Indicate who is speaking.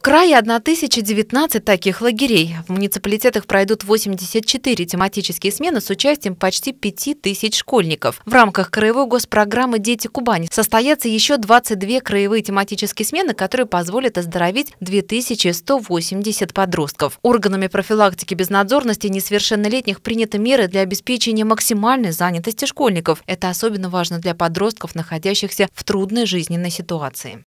Speaker 1: В крае 1019 таких лагерей. В муниципалитетах пройдут 84 тематические смены с участием почти 5000 школьников. В рамках краевой госпрограммы «Дети Кубани» состоятся еще 22 краевые тематические смены, которые позволят оздоровить 2180 подростков. Органами профилактики безнадзорности несовершеннолетних приняты меры для обеспечения максимальной занятости школьников. Это особенно важно для подростков, находящихся в трудной жизненной ситуации.